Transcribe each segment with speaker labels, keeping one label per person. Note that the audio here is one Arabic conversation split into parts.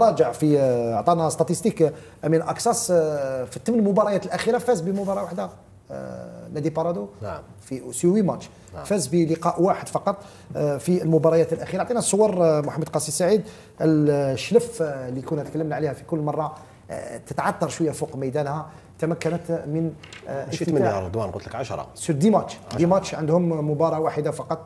Speaker 1: راجع في اعطانا آه، ستاتيستيك امين آه، اكساس آه، في الثمان مباريات الاخيره فاز بمباراه واحده نادي بارادو نعم في سيوي ماتش نعم. فاز بلقاء واحد فقط في المباريات الاخيره عطينا صور محمد قاسي سعيد الشلف اللي كنا تكلمنا عليها في كل مره تتعطر شويه فوق ميدانها تمكنت من شفت منها
Speaker 2: رضوان قلت لك 10
Speaker 1: سو دي ماتش دي ماتش عندهم مباراه واحده فقط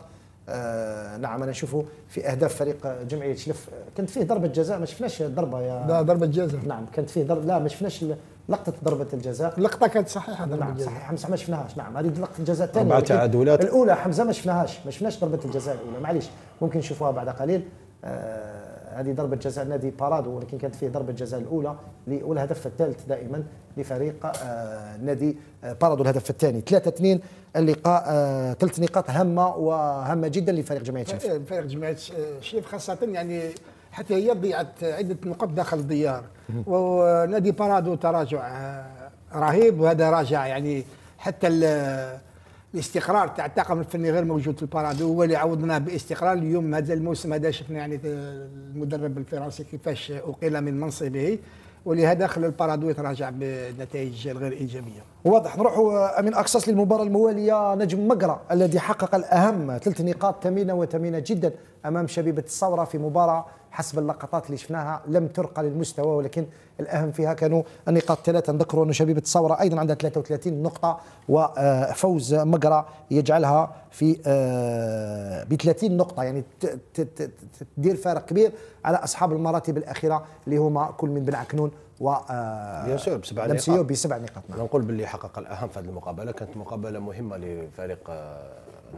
Speaker 1: آه نعم انا نشوفه في اهداف فريق جمعيه شلف كانت فيه ضربه جزاء ما شفناش الضربه يا لا ضربه جزاء نعم كانت فيه ضرب لا ما شفناش لقطه ضربه الجزاء اللقطه كانت صحيحه ضربه نعم صحيحه حمزه ما شفناهاش نعم هذه لقطه الجزاء الثانيه اربع تعادلات الاولى حمزه ما شفناهاش ما شفناش ضربه الجزاء الاولى معليش ممكن نشوفوها بعد قليل آه هذه ضربه جزاء نادي بارادو ولكن كانت فيه ضربه جزاء الاولى والهدف الثالث دائما لفريق آه، نادي آه، بارادو الهدف الثاني 3 2 اللقاء آه، ثلاث نقاط هامه وهامه جدا لفريق جمعيه شيف فريق جمعيه شيف خاصه يعني حتى هي ضيعت عده نقاط داخل الديار ونادي بارادو تراجع رهيب وهذا راجع يعني حتى الاستقرار تاع الطاقم الفني غير موجود في البارادو هو اللي عوضنا باستقرار اليوم هذا الموسم هذا شفنا يعني المدرب الفرنسي كيفاش اقيل من منصبه ولهذا خلى البارادو يتراجع بنتائج غير ايجابيه. واضح نروحوا آه، امين اقصص للمباراه المواليه نجم مقرا الذي حقق الاهم ثلاث نقاط ثمينه وثمينه جدا امام شبيبه الثوره في مباراه حسب اللقطات اللي شفناها لم ترقى للمستوى ولكن الأهم فيها كانوا النقاط ثلاثة نذكر أن شبيبة الثوره أيضا عندها 33 نقطة وفوز مقرة يجعلها في آه، ب 30 نقطة يعني تدير فارق كبير على أصحاب المراتب الأخيرة اللي هما كل من بن عكنون و آه، بسبع نقاط بسبع نعم.
Speaker 2: نقاط نقول باللي حقق الأهم في هذه المقابلة كانت مقابلة مهمة لفريق آه،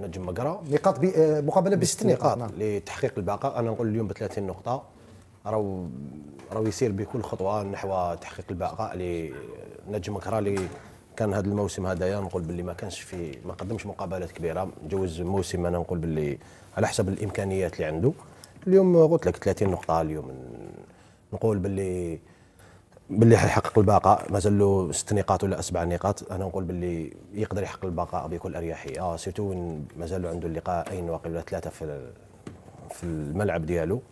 Speaker 2: نجم مقرا نقاط آه،
Speaker 1: مقابله بست نقاط نعم.
Speaker 2: لتحقيق البقاء انا نقول اليوم ب 30 نقطه راهو راهو يسير بكل خطوه نحو تحقيق البقاء لنجم مقرا اللي كان هذا الموسم هذايا نقول باللي ما كانش في ما قدمش مقابلات كبيره جوز موسم انا نقول باللي على حسب الامكانيات اللي عنده اليوم قلت لك 30 نقطه اليوم نقول باللي باللي حيحقق البقاء مازال له ست نقاط ولا سبع نقاط انا نقول باللي يقدر يحقق البقاء بكل اريحيه آه سيرتو مازال عنده اللقاءين واقل ولا ثلاثه في في الملعب ديالو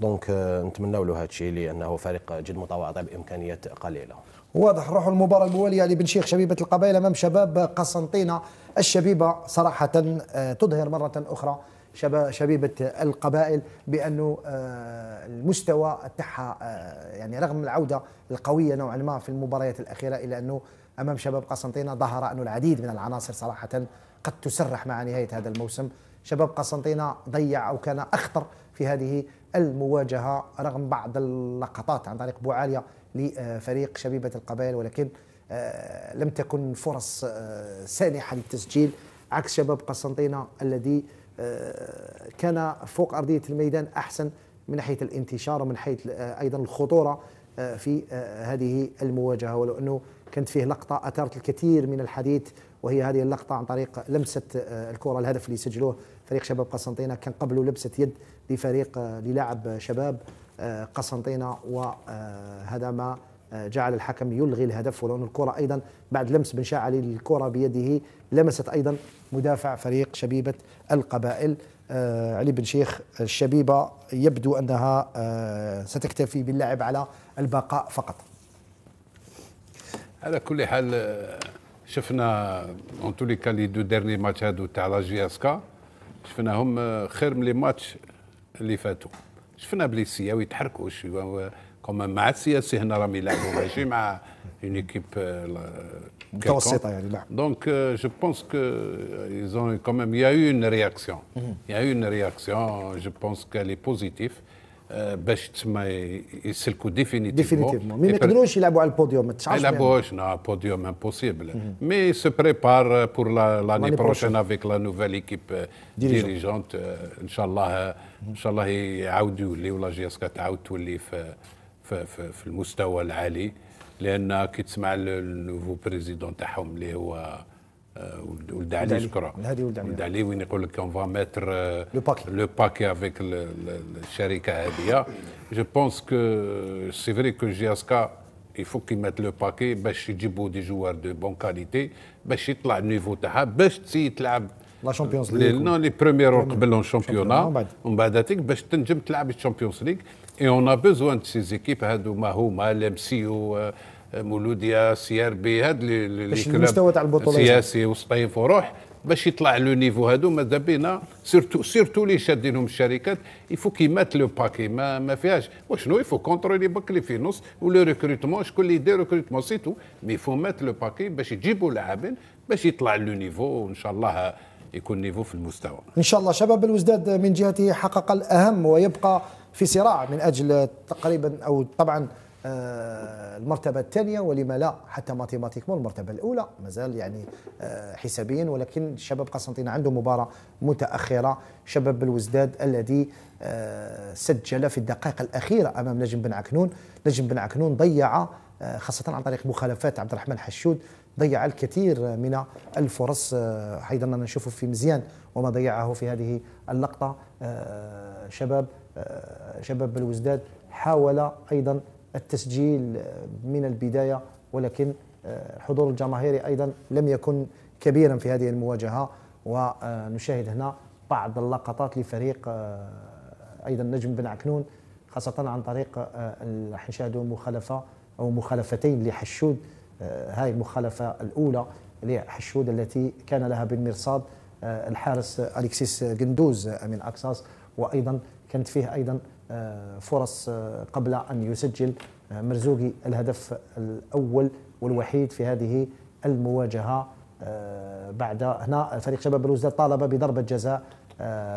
Speaker 2: دونك آه، نتمنوا له هذا الشيء لانه فريق جد متواضع بامكانيات قليله
Speaker 1: واضح روحوا المباراة الموالية لبن شيخ شبيبة القبائل أمام شباب قسنطينة الشبيبة صراحة آه، تظهر مرة أخرى شبيبة القبائل بأنه آه، المستوى تاعها يعني رغم العودة القوية نوعا ما في المباريات الأخيرة إلا أنه أمام شباب قسنطينة ظهر أنه العديد من العناصر صراحة قد تسرح مع نهاية هذا الموسم شباب قسنطينة ضيع أو كان أخطر في هذه المواجهة رغم بعض اللقطات عن طريق بوعالية لفريق شبيبة القبائل ولكن آه، لم تكن فرص آه، سانحة للتسجيل عكس شباب قسنطينة الذي آه، كان فوق أرضية الميدان أحسن من ناحية الانتشار ومن حيث أيضا الخطورة في هذه المواجهة ولو أنه كانت فيه لقطة أثارت الكثير من الحديث وهي هذه اللقطة عن طريق لمسة آه، الكرة الهدف اللي سجلوه فريق شباب قسنطينة كان قبله لبسة يد لفريق آه، للاعب شباب آه، قسنطينة وهذا ما جعل الحكم يلغي الهدف ولأن الكرة أيضا بعد لمس بن شاعلي الكرة بيده لمست أيضا مدافع فريق شبيبة القبائل علي بن شيخ الشبيبة يبدو أنها ستكتفي باللعب على البقاء فقط
Speaker 3: على كل حال شفنا اون تو لي كا لي دو ديرني ماتش هادو تاع لا جي اس كا شفناهم آه، خير من لي ماتش اللي فاتوا شفنا بلي السياوي يتحركوا شويه كوم مع السياسي إيه هنا راهم يلعبوا ماشي مع اون ايكيب آه، متوسطه يعني نعم دونك جو بونس كو ايزون كوم يا اون il يا اون eu جو بونس il y a آه، باش تسمى يسلكوا ديفينيتيفمون ديفينيتيفمون مي ما يقدروش
Speaker 1: يلعبوا على البوديوم ما تسعش ما يلعبوش
Speaker 3: نا بوديوم امبوسيبل مي سو بريبار بور لاني بروشين افيك لا نوفيل ايكيب ديريجونت ان شاء الله ان شاء الله يعاودوا لي ولا جي اس تعاود تولي في في, في في المستوى العالي لان كي تسمع النوفو بريزيدون تاعهم اللي هو ولد علي شكرا ولد علي وين يقول لك اون فا ميتر لو باكي لو باكي افيك الشركه هذه جو بونس كو سي فري كو جي اسكا يفو كي مات لو باكي باش يجيبوا دي جوار دو بون كاليتي باش يطلع النيفو تاعها باش تسي تلعب
Speaker 1: لا شامبيونز ليغ نو
Speaker 3: لي اور قبل لون شامبيونا ومن بعد هذيك باش تنجم تلعب الشامبيونز ليغ اي اون ا بيزوان دو سي زيكيب هادو ما هما لام سي مولوديا سياربي هاد لي المستوى تاع البطوله سياسي وسطيف وروح باش يطلع لو نيفو هادو ماذا بينا سيرتو سيرتو اللي شادينهم الشركات يفو مات لو باكي ما, ما فيهاش وشنو يفو كونترولي باك لي فينوس ولو ريكروتمون شكون اللي يدير ريكروتمون سيتو مي يفو مات لو باكي باش يجيبوا لاعبين باش يطلع لو نيفو وان شاء الله يكون نيفو في المستوى
Speaker 1: ان شاء الله شباب الوزداد من جهته حقق الاهم ويبقى في صراع من اجل تقريبا او طبعا آه، المرتبة الثانية ولما لا حتى ماتيماتيكمون المرتبة الأولى مازال يعني آه، حسابيا ولكن شباب قسنطينة عنده مباراة متأخرة شباب الوزداد الذي آه، سجل في الدقائق الأخيرة أمام نجم بن عكنون نجم بن عكنون ضيع خاصة عن طريق مخالفات عبد الرحمن حشود ضيع الكثير من الفرص حيث أننا نشوفه في مزيان وما ضيعه في هذه اللقطة شباب شباب الوزداد حاول أيضا التسجيل من البداية ولكن آه، حضور الجماهيري أيضا لم يكن كبيرا في هذه المواجهة ونشاهد هنا بعض اللقطات لفريق آه، أيضا نجم بن عكنون خاصة عن طريق آه، الحشاد مخالفة أو مخالفتين لحشود هاي المخالفة الأولى لحشود التي كان لها بن مرصاد الحارس أليكسيس جندوز من أكساس وأيضا كانت فيه أيضا آه، فرص آه، قبل أن يسجل آه، مرزوقي الهدف الأول والوحيد في هذه المواجهة بعد هنا فريق شباب بلوزداد طالب بضربة جزاء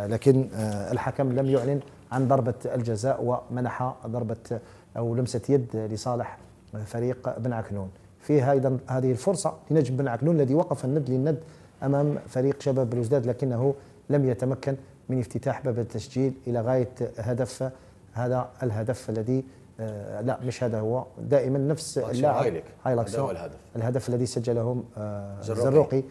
Speaker 1: لكن الحكم لم يعلن عن ضربة الجزاء ومنح ضربة أو لمسة يد لصالح فريق بن عكنون فيها أيضا هذه الفرصة لنجم بن عكنون الذي وقف الند للند أمام فريق شباب بلوزداد لكنه لم يتمكن من افتتاح باب التسجيل الى غايه هدف هذا الهدف الذي آه، لا مش هذا هو دائما نفس اللاعب هايلاكسون هو الهدف الهدف الذي سجله آه, آه،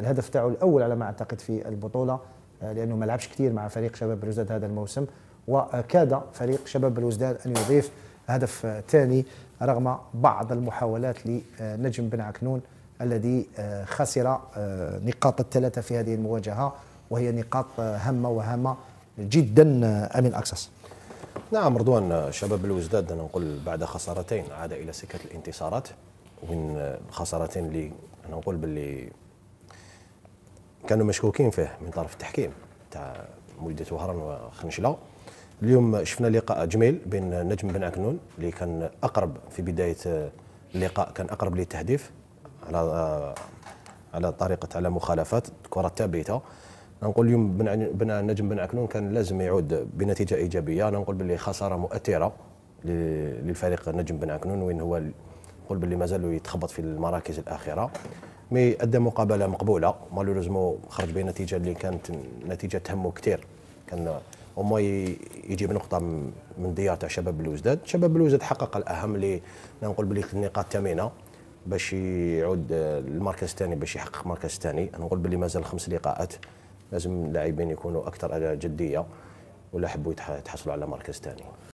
Speaker 1: الهدف تاعو الاول على ما اعتقد في البطوله آه، لانه ما لعبش كثير مع فريق شباب بلوزداد هذا الموسم وكاد فريق شباب بلوزداد ان يضيف هدف ثاني رغم بعض المحاولات لنجم بن عكنون الذي خسر نقاط الثلاثه في هذه المواجهه وهي نقاط هامه وهامه جدا امين اكسس
Speaker 2: نعم رضوان شباب الوزداد انا نقول بعد خسارتين عاد الى سكه الانتصارات وين خسارتين اللي انا نقول باللي كانوا مشكوكين فيه من طرف التحكيم تاع مولدة وهران وخنشلة اليوم شفنا لقاء جميل بين نجم بن عكنون اللي كان اقرب في بدايه اللقاء كان اقرب للتهديف على على طريقه على مخالفات كره ثابته نقول اليوم بناء نجم بن عكنون كان لازم يعود بنتيجه ايجابيه انا نقول باللي خساره مؤثره للفريق نجم بن عكنون وين هو نقول باللي مازال يتخبط في المراكز الاخيره مي ادى مقابله مقبوله مالوريزمون خرج بنتيجه اللي كانت نتيجه تهمه كثير كان وما يجيب نقطه من ديار تاع شباب الوزداد شباب الوزداد حقق الاهم اللي نقول باللي النقاط الثامنه باش يعود المركز الثاني باش يحقق المركز الثاني نقول باللي مازال خمس لقاءات لازم اللاعبين يكونوا اكثر على جديه ولا حبوا يتحصلوا على مركز ثاني